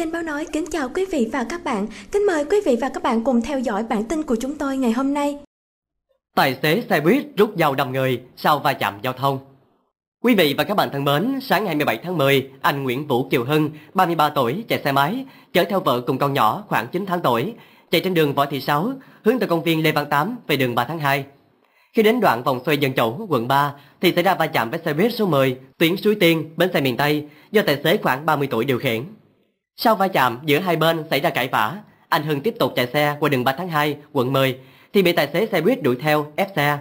Kênh Báo Nói kính chào quý vị và các bạn. Kính mời quý vị và các bạn cùng theo dõi bản tin của chúng tôi ngày hôm nay. Tài xế xe buýt rút dao đâm người sau va chạm giao thông. Quý vị và các bạn thân mến, sáng ngày 27 tháng 10, anh Nguyễn Vũ Kiều Hưng, 33 tuổi, chạy xe máy, chở theo vợ cùng con nhỏ khoảng 9 tháng tuổi, chạy trên đường Võ Thị Sáu, hướng từ công viên Lê Văn Tám về đường 3 tháng 2. Khi đến đoạn vòng xoay Dân Chủ, quận 3, thì xảy ra va chạm với xe buýt số 10, tuyến Suối Tiên, bến xe miền Tây, do tài xế khoảng 30 tuổi điều khiển. Sau va chạm giữa hai bên xảy ra cãi vã, anh Hưng tiếp tục chạy xe qua đường 3 tháng 2, quận 10 thì bị tài xế xe buýt đuổi theo ép xe.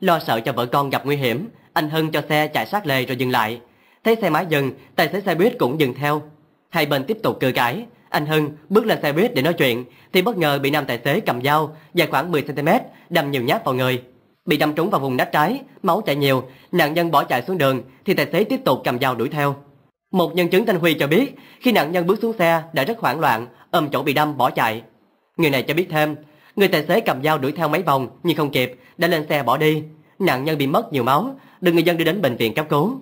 Lo sợ cho vợ con gặp nguy hiểm, anh Hưng cho xe chạy sát lề rồi dừng lại. Thấy xe máy dừng, tài xế xe buýt cũng dừng theo. Hai bên tiếp tục cự cãi. Anh Hưng bước lên xe buýt để nói chuyện thì bất ngờ bị nam tài xế cầm dao dài khoảng 10 cm đâm nhiều nhát vào người. Bị đâm trúng vào vùng nách trái, máu chảy nhiều, nạn nhân bỏ chạy xuống đường thì tài xế tiếp tục cầm dao đuổi theo. Một nhân chứng Thanh Huy cho biết, khi nạn nhân bước xuống xe đã rất hoảng loạn, ôm chỗ bị đâm bỏ chạy. Người này cho biết thêm, người tài xế cầm dao đuổi theo mấy vòng nhưng không kịp, đã lên xe bỏ đi. Nạn nhân bị mất nhiều máu, được người dân đưa đến bệnh viện cấp cứu.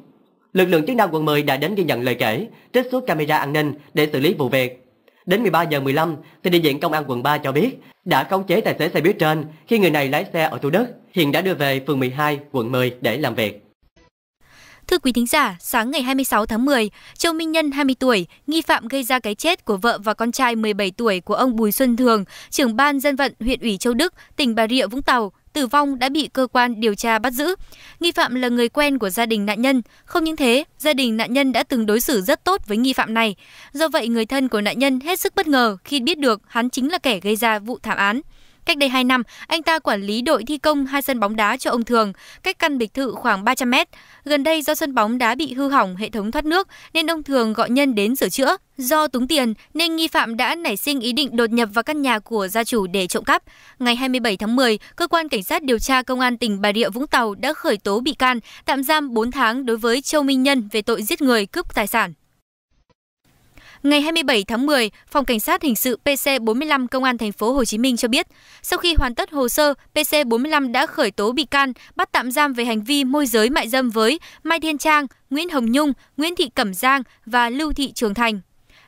Lực lượng chức năng quận 10 đã đến ghi nhận lời kể, trích xuất camera an ninh để xử lý vụ việc. Đến 13 giờ 15, thì đại diện công an quận 3 cho biết đã khống chế tài xế xe buýt trên khi người này lái xe ở Thủ Đức, hiện đã đưa về phường 12, quận 10 để làm việc. Thưa quý thính giả, sáng ngày 26 tháng 10, Châu Minh Nhân 20 tuổi, nghi phạm gây ra cái chết của vợ và con trai 17 tuổi của ông Bùi Xuân Thường, trưởng ban dân vận huyện ủy Châu Đức, tỉnh Bà Rịa Vũng Tàu, tử vong đã bị cơ quan điều tra bắt giữ. Nghi phạm là người quen của gia đình nạn nhân. Không những thế, gia đình nạn nhân đã từng đối xử rất tốt với nghi phạm này. Do vậy, người thân của nạn nhân hết sức bất ngờ khi biết được hắn chính là kẻ gây ra vụ thảm án. Cách đây 2 năm, anh ta quản lý đội thi công hai sân bóng đá cho ông Thường, cách căn biệt thự khoảng 300 mét. Gần đây do sân bóng đá bị hư hỏng hệ thống thoát nước nên ông Thường gọi nhân đến sửa chữa. Do túng tiền nên nghi phạm đã nảy sinh ý định đột nhập vào căn nhà của gia chủ để trộm cắp. Ngày 27 tháng 10, cơ quan cảnh sát điều tra công an tỉnh Bà Rịa Vũng Tàu đã khởi tố bị can, tạm giam 4 tháng đối với Châu Minh Nhân về tội giết người cướp tài sản. Ngày 27 tháng 10, Phòng Cảnh sát hình sự PC45 Công an thành phố Hồ Chí Minh cho biết, sau khi hoàn tất hồ sơ, PC45 đã khởi tố bị can, bắt tạm giam về hành vi môi giới mại dâm với Mai Thiên Trang, Nguyễn Hồng Nhung, Nguyễn Thị Cẩm Giang và Lưu Thị Trường Thành.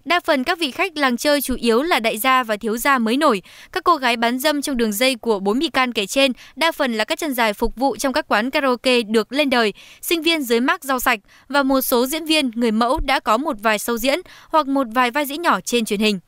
Đa phần các vị khách làng chơi chủ yếu là đại gia và thiếu gia mới nổi. Các cô gái bán dâm trong đường dây của bốn bị can kể trên đa phần là các chân dài phục vụ trong các quán karaoke được lên đời, sinh viên dưới mác rau sạch và một số diễn viên người mẫu đã có một vài sâu diễn hoặc một vài vai diễn nhỏ trên truyền hình.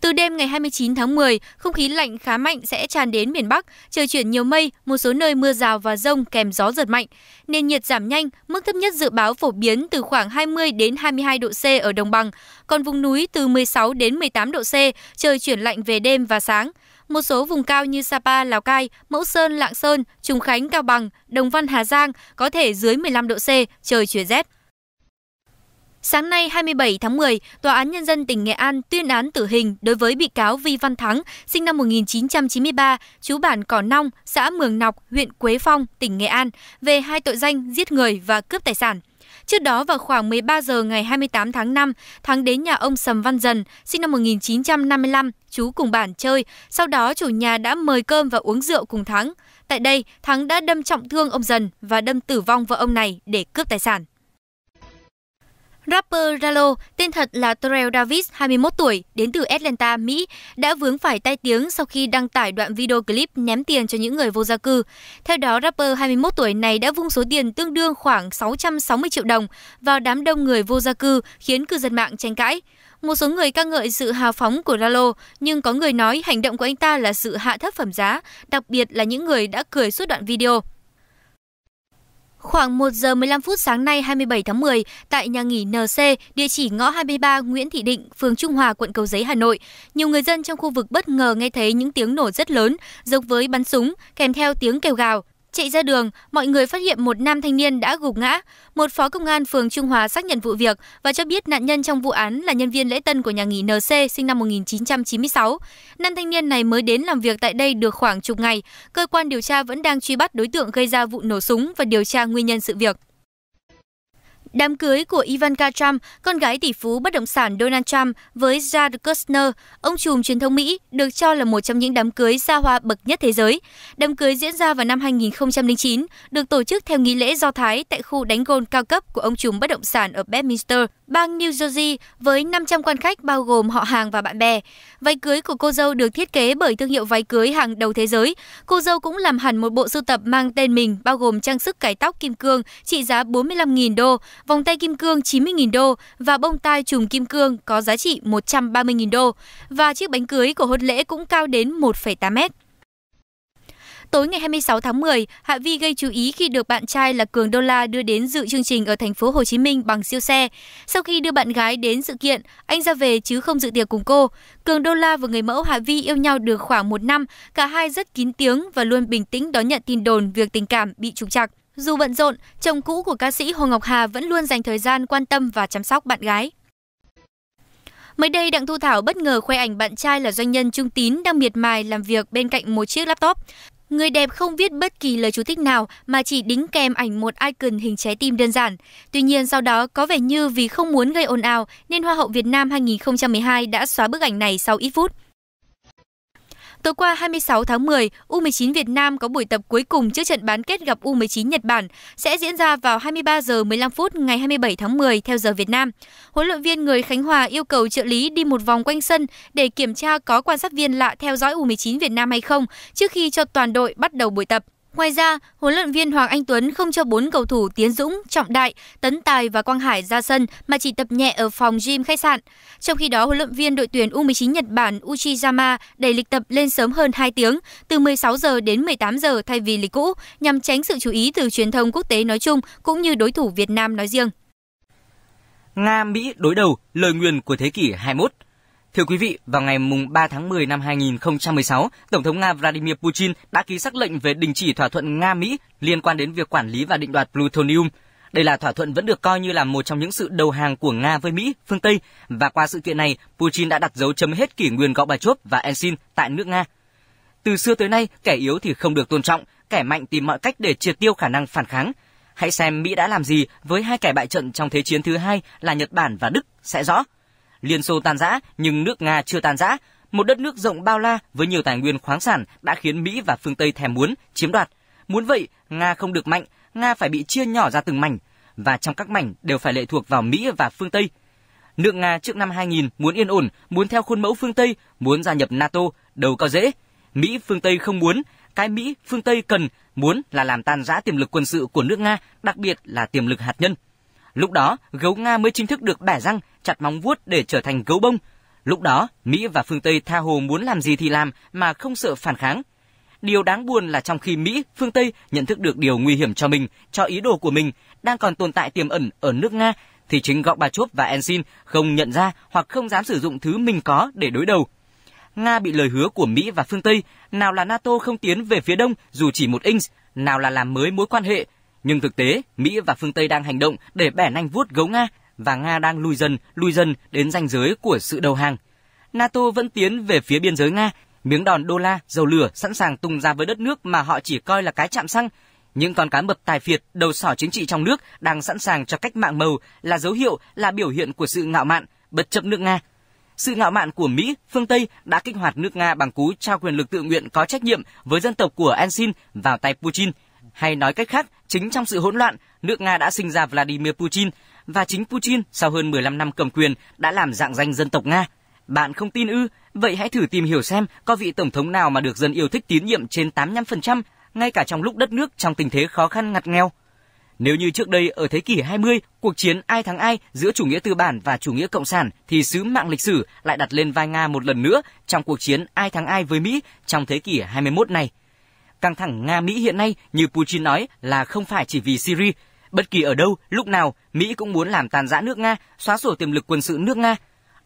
Từ đêm ngày 29 tháng 10, không khí lạnh khá mạnh sẽ tràn đến miền Bắc, trời chuyển nhiều mây, một số nơi mưa rào và rông kèm gió giật mạnh. Nền nhiệt giảm nhanh, mức thấp nhất dự báo phổ biến từ khoảng 20 đến 22 độ C ở đồng bằng, còn vùng núi từ 16 đến 18 độ C, trời chuyển lạnh về đêm và sáng. Một số vùng cao như Sapa, Lào Cai, Mẫu Sơn, Lạng Sơn, Trùng Khánh, Cao Bằng, Đồng Văn, Hà Giang có thể dưới 15 độ C, trời chuyển rét. Sáng nay 27 tháng 10, Tòa án Nhân dân tỉnh Nghệ An tuyên án tử hình đối với bị cáo Vi Văn Thắng, sinh năm 1993, chú bản Cỏ Nong, xã Mường Nọc, huyện Quế Phong, tỉnh Nghệ An, về hai tội danh giết người và cướp tài sản. Trước đó vào khoảng 13 giờ ngày 28 tháng 5, Thắng đến nhà ông Sầm Văn Dần, sinh năm 1955, chú cùng bản chơi, sau đó chủ nhà đã mời cơm và uống rượu cùng Thắng. Tại đây, Thắng đã đâm trọng thương ông Dần và đâm tử vong vợ ông này để cướp tài sản. Rapper Ralo, tên thật là Terrell Davis, 21 tuổi, đến từ Atlanta, Mỹ, đã vướng phải tai tiếng sau khi đăng tải đoạn video clip ném tiền cho những người vô gia cư. Theo đó, rapper 21 tuổi này đã vung số tiền tương đương khoảng 660 triệu đồng vào đám đông người vô gia cư, khiến cư dân mạng tranh cãi. Một số người ca ngợi sự hào phóng của Ralo, nhưng có người nói hành động của anh ta là sự hạ thấp phẩm giá, đặc biệt là những người đã cười suốt đoạn video. Khoảng 1 giờ 15 phút sáng nay 27 tháng 10, tại nhà nghỉ NC, địa chỉ ngõ 23 Nguyễn Thị Định, phường Trung Hòa, quận Cầu Giấy, Hà Nội, nhiều người dân trong khu vực bất ngờ nghe thấy những tiếng nổ rất lớn, giống với bắn súng, kèm theo tiếng kêu gào. Chạy ra đường, mọi người phát hiện một nam thanh niên đã gục ngã. Một phó công an phường Trung Hòa xác nhận vụ việc và cho biết nạn nhân trong vụ án là nhân viên lễ tân của nhà nghỉ NC sinh năm 1996. Nam thanh niên này mới đến làm việc tại đây được khoảng chục ngày. Cơ quan điều tra vẫn đang truy bắt đối tượng gây ra vụ nổ súng và điều tra nguyên nhân sự việc. Đám cưới của Ivanka Trump, con gái tỷ phú bất động sản Donald Trump với Jared Kushner, ông trùm truyền thông Mỹ, được cho là một trong những đám cưới xa hoa bậc nhất thế giới. Đám cưới diễn ra vào năm 2009, được tổ chức theo nghi lễ Do Thái tại khu đánh gôn cao cấp của ông trùm bất động sản ở Bedminster, bang New Jersey với 500 quan khách bao gồm họ hàng và bạn bè. Váy cưới của cô dâu được thiết kế bởi thương hiệu váy cưới hàng đầu thế giới. Cô dâu cũng làm hẳn một bộ sưu tập mang tên mình bao gồm trang sức cải tóc kim cương trị giá 45.000 đô, vòng tay kim cương 90.000 đô và bông tai trùm kim cương có giá trị 130.000 đô. Và chiếc bánh cưới của hôn lễ cũng cao đến 1,8 mét. Tối ngày 26 tháng 10, Hạ Vi gây chú ý khi được bạn trai là Cường Đô La đưa đến dự chương trình ở thành phố Hồ Chí Minh bằng siêu xe. Sau khi đưa bạn gái đến sự kiện, anh ra về chứ không dự tiệc cùng cô. Cường Đô La và người mẫu Hạ Vi yêu nhau được khoảng một năm, cả hai rất kín tiếng và luôn bình tĩnh đón nhận tin đồn việc tình cảm bị trục trặc. Dù bận rộn, chồng cũ của ca sĩ Hồ Ngọc Hà vẫn luôn dành thời gian quan tâm và chăm sóc bạn gái. Mới đây, Đặng Thu Thảo bất ngờ khoe ảnh bạn trai là doanh nhân trung tín đang miệt mài làm việc bên cạnh một chiếc laptop. Người đẹp không viết bất kỳ lời chú thích nào mà chỉ đính kèm ảnh một icon hình trái tim đơn giản. Tuy nhiên sau đó có vẻ như vì không muốn gây ồn ào nên Hoa hậu Việt Nam 2012 đã xóa bức ảnh này sau ít phút. Tối qua 26 tháng 10, U19 Việt Nam có buổi tập cuối cùng trước trận bán kết gặp U19 Nhật Bản sẽ diễn ra vào 23 giờ 15 phút ngày 27 tháng 10 theo giờ Việt Nam. Huấn luyện viên người Khánh Hòa yêu cầu trợ lý đi một vòng quanh sân để kiểm tra có quan sát viên lạ theo dõi U19 Việt Nam hay không trước khi cho toàn đội bắt đầu buổi tập. Ngoài ra, huấn luyện viên Hoàng Anh Tuấn không cho bốn cầu thủ Tiến Dũng, Trọng Đại, Tấn Tài và Quang Hải ra sân mà chỉ tập nhẹ ở phòng gym khách sạn. Trong khi đó, huấn luyện viên đội tuyển U19 Nhật Bản Uchiyama đẩy lịch tập lên sớm hơn 2 tiếng, từ 16 giờ đến 18 giờ thay vì lịch cũ, nhằm tránh sự chú ý từ truyền thông quốc tế nói chung cũng như đối thủ Việt Nam nói riêng. Nga-Mỹ đối đầu lời nguyền của thế kỷ 21– Thưa quý vị, vào ngày mùng 3 tháng 10 năm 2016, Tổng thống Nga Vladimir Putin đã ký xác lệnh về đình chỉ thỏa thuận Nga-Mỹ liên quan đến việc quản lý và định đoạt plutonium. Đây là thỏa thuận vẫn được coi như là một trong những sự đầu hàng của Nga với Mỹ, phương Tây và qua sự kiện này, Putin đã đặt dấu chấm hết kỷ nguyên bà chốt và Eltsin tại nước Nga. Từ xưa tới nay, kẻ yếu thì không được tôn trọng, kẻ mạnh tìm mọi cách để triệt tiêu khả năng phản kháng. Hãy xem Mỹ đã làm gì với hai kẻ bại trận trong Thế chiến thứ hai là Nhật Bản và Đức sẽ rõ. Liên Xô tan rã nhưng nước Nga chưa tan rã. Một đất nước rộng bao la với nhiều tài nguyên khoáng sản đã khiến Mỹ và phương Tây thèm muốn, chiếm đoạt. Muốn vậy, Nga không được mạnh, Nga phải bị chia nhỏ ra từng mảnh và trong các mảnh đều phải lệ thuộc vào Mỹ và phương Tây. Nước Nga trước năm 2000 muốn yên ổn, muốn theo khuôn mẫu phương Tây, muốn gia nhập NATO, đầu có dễ. Mỹ phương Tây không muốn, cái Mỹ phương Tây cần muốn là làm tan rã tiềm lực quân sự của nước Nga, đặc biệt là tiềm lực hạt nhân. Lúc đó, gấu Nga mới chính thức được bẻ răng, chặt móng vuốt để trở thành gấu bông. Lúc đó, Mỹ và phương Tây tha hồ muốn làm gì thì làm mà không sợ phản kháng. Điều đáng buồn là trong khi Mỹ, phương Tây nhận thức được điều nguy hiểm cho mình, cho ý đồ của mình, đang còn tồn tại tiềm ẩn ở nước Nga, thì chính bà chốt và Ensin không nhận ra hoặc không dám sử dụng thứ mình có để đối đầu. Nga bị lời hứa của Mỹ và phương Tây, nào là NATO không tiến về phía đông dù chỉ một inch, nào là làm mới mối quan hệ nhưng thực tế, Mỹ và phương Tây đang hành động để bẻ nanh vuốt gấu Nga và Nga đang lùi dần, lùi dần đến ranh giới của sự đầu hàng. NATO vẫn tiến về phía biên giới Nga, miếng đòn đô la, dầu lửa sẵn sàng tung ra với đất nước mà họ chỉ coi là cái chạm xăng. Những con cá mập tài phiệt, đầu sỏ chính trị trong nước đang sẵn sàng cho cách mạng màu là dấu hiệu, là biểu hiện của sự ngạo mạn, bất chấp nước Nga. Sự ngạo mạn của Mỹ, phương Tây đã kích hoạt nước Nga bằng cú trao quyền lực tự nguyện có trách nhiệm với dân tộc của Ensin vào tay Putin – hay nói cách khác, chính trong sự hỗn loạn, nước Nga đã sinh ra Vladimir Putin và chính Putin sau hơn 15 năm cầm quyền đã làm dạng danh dân tộc Nga. Bạn không tin ư? Vậy hãy thử tìm hiểu xem có vị tổng thống nào mà được dân yêu thích tín nhiệm trên 85% ngay cả trong lúc đất nước trong tình thế khó khăn ngặt nghèo. Nếu như trước đây ở thế kỷ 20, cuộc chiến ai thắng ai giữa chủ nghĩa tư bản và chủ nghĩa cộng sản thì sứ mạng lịch sử lại đặt lên vai Nga một lần nữa trong cuộc chiến ai thắng ai với Mỹ trong thế kỷ 21 này. Căng thẳng Nga-Mỹ hiện nay, như Putin nói, là không phải chỉ vì Syria. Bất kỳ ở đâu, lúc nào, Mỹ cũng muốn làm tàn giã nước Nga, xóa sổ tiềm lực quân sự nước Nga.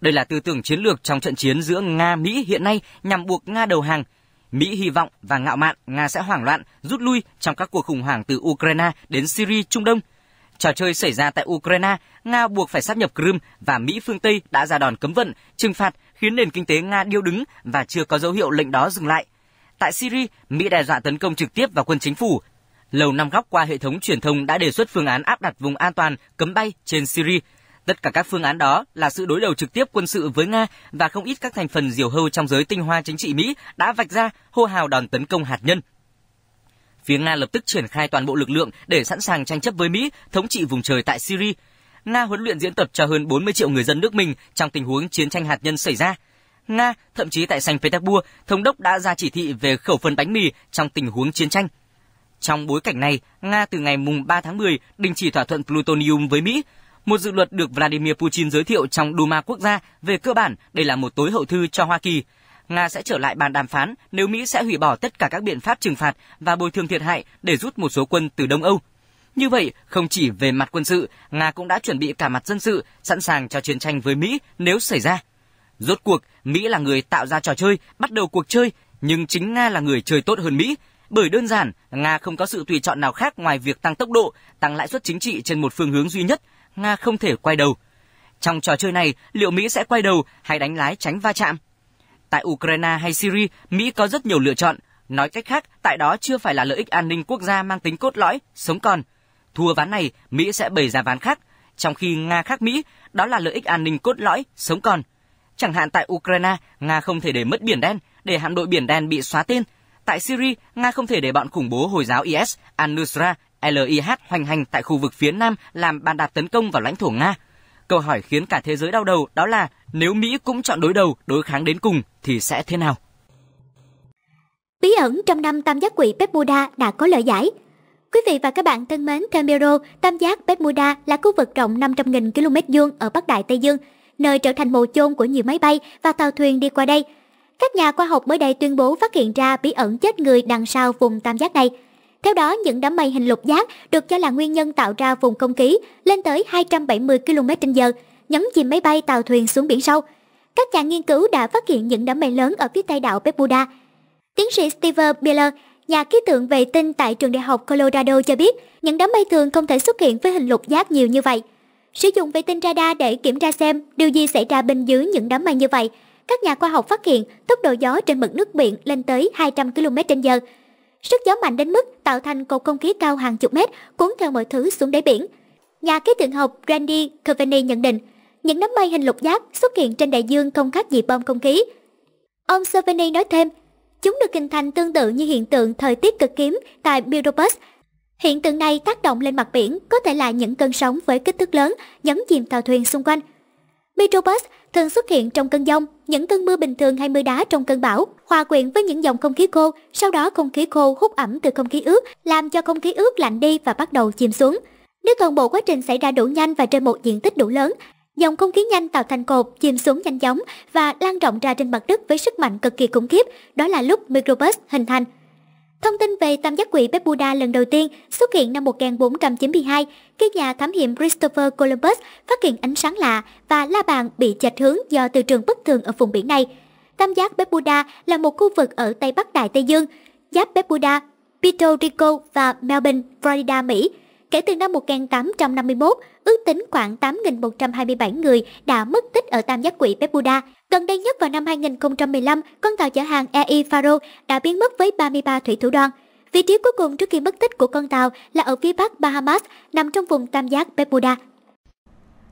Đây là tư tưởng chiến lược trong trận chiến giữa Nga-Mỹ hiện nay nhằm buộc Nga đầu hàng. Mỹ hy vọng và ngạo mạn Nga sẽ hoảng loạn, rút lui trong các cuộc khủng hoảng từ Ukraine đến Syria, Trung Đông. Trò chơi xảy ra tại Ukraine, Nga buộc phải sáp nhập Crimea và Mỹ phương Tây đã ra đòn cấm vận, trừng phạt khiến nền kinh tế Nga điêu đứng và chưa có dấu hiệu lệnh đó dừng lại – Tại Syria, Mỹ đe dọa tấn công trực tiếp vào quân chính phủ. Lầu Năm Góc qua hệ thống truyền thông đã đề xuất phương án áp đặt vùng an toàn cấm bay trên Syria. Tất cả các phương án đó là sự đối đầu trực tiếp quân sự với Nga và không ít các thành phần diều hâu trong giới tinh hoa chính trị Mỹ đã vạch ra hô hào đòn tấn công hạt nhân. Phía Nga lập tức triển khai toàn bộ lực lượng để sẵn sàng tranh chấp với Mỹ thống trị vùng trời tại Syria. Nga huấn luyện diễn tập cho hơn 40 triệu người dân nước mình trong tình huống chiến tranh hạt nhân xảy ra – Nga, thậm chí tại Saint Petersburg, thống đốc đã ra chỉ thị về khẩu phần bánh mì trong tình huống chiến tranh. Trong bối cảnh này, Nga từ ngày mùng 3 tháng 10 đình chỉ thỏa thuận plutonium với Mỹ. Một dự luật được Vladimir Putin giới thiệu trong Duma quốc gia về cơ bản đây là một tối hậu thư cho Hoa Kỳ. Nga sẽ trở lại bàn đàm phán nếu Mỹ sẽ hủy bỏ tất cả các biện pháp trừng phạt và bồi thường thiệt hại để rút một số quân từ Đông Âu. Như vậy, không chỉ về mặt quân sự, Nga cũng đã chuẩn bị cả mặt dân sự, sẵn sàng cho chiến tranh với Mỹ nếu xảy ra. Rốt cuộc, Mỹ là người tạo ra trò chơi, bắt đầu cuộc chơi, nhưng chính Nga là người chơi tốt hơn Mỹ. Bởi đơn giản, Nga không có sự tùy chọn nào khác ngoài việc tăng tốc độ, tăng lãi suất chính trị trên một phương hướng duy nhất, Nga không thể quay đầu. Trong trò chơi này, liệu Mỹ sẽ quay đầu hay đánh lái tránh va chạm? Tại Ukraine hay Syria, Mỹ có rất nhiều lựa chọn. Nói cách khác, tại đó chưa phải là lợi ích an ninh quốc gia mang tính cốt lõi, sống còn. Thua ván này, Mỹ sẽ bày ra ván khác, trong khi Nga khác Mỹ, đó là lợi ích an ninh cốt lõi, sống còn. Chẳng hạn tại Ukraine, Nga không thể để mất Biển Đen, để hạm đội Biển Đen bị xóa tên. Tại Syria, Nga không thể để bọn khủng bố Hồi giáo IS, Al-Nusra, LIH hoành hành tại khu vực phía Nam làm bàn đạp tấn công vào lãnh thổ Nga. Câu hỏi khiến cả thế giới đau đầu đó là nếu Mỹ cũng chọn đối đầu, đối kháng đến cùng thì sẽ thế nào? Bí ẩn trong năm tam giác quỷ Bermuda đã có lời giải. Quý vị và các bạn thân mến, theo tam giác Bermuda là khu vực rộng 500.000 km vuông ở Bắc Đại Tây Dương – nơi trở thành mồ chôn của nhiều máy bay và tàu thuyền đi qua đây. Các nhà khoa học mới đây tuyên bố phát hiện ra bí ẩn chết người đằng sau vùng tam giác này. Theo đó, những đám mây hình lục giác được cho là nguyên nhân tạo ra vùng không khí lên tới 270 km/h, nhấn chìm máy bay tàu thuyền xuống biển sâu. Các nhà nghiên cứu đã phát hiện những đám mây lớn ở phía tây đảo Bermuda. Tiến sĩ Steve Miller, nhà khí tượng vệ tinh tại trường đại học Colorado cho biết, những đám mây thường không thể xuất hiện với hình lục giác nhiều như vậy. Sử dụng vệ tinh radar để kiểm tra xem điều gì xảy ra bên dưới những đám mây như vậy. Các nhà khoa học phát hiện tốc độ gió trên mực nước biển lên tới 200 km h Sức gió mạnh đến mức tạo thành cột không khí cao hàng chục mét cuốn theo mọi thứ xuống đáy biển. Nhà khí tượng học Randy Coveney nhận định, những đám mây hình lục giác xuất hiện trên đại dương không khác gì bom không khí. Ông Coveney nói thêm, chúng được hình thành tương tự như hiện tượng thời tiết cực kiếm tại Biropus – Hiện tượng này tác động lên mặt biển có thể là những cơn sóng với kích thước lớn nhấn chìm tàu thuyền xung quanh. Metrobus thường xuất hiện trong cơn giông, những cơn mưa bình thường hay mưa đá trong cơn bão, hòa quyện với những dòng không khí khô, sau đó không khí khô hút ẩm từ không khí ướt, làm cho không khí ướt lạnh đi và bắt đầu chìm xuống. Nếu toàn bộ quá trình xảy ra đủ nhanh và trên một diện tích đủ lớn, dòng không khí nhanh tạo thành cột chìm xuống nhanh chóng và lan rộng ra trên mặt đất với sức mạnh cực kỳ khủng khiếp, đó là lúc microbus hình thành. Thông tin về tam giác quỷ Bermuda lần đầu tiên xuất hiện năm 1492 khi nhà thám hiểm Christopher Columbus phát hiện ánh sáng lạ và la bàn bị chệch hướng do từ trường bất thường ở vùng biển này. Tam giác Bermuda là một khu vực ở Tây Bắc Đại Tây Dương, giáp Bermuda, Puerto Rico và Melbourne, Florida, Mỹ Kể từ năm 1851, ước tính khoảng 8.127 người đã mất tích ở tam giác quỷ Bermuda. Gần đây nhất vào năm 2015, con tàu chở hàng EI Faro đã biến mất với 33 thủy thủ đoàn. Vị trí cuối cùng trước khi mất tích của con tàu là ở phía bắc Bahamas, nằm trong vùng tam giác Bermuda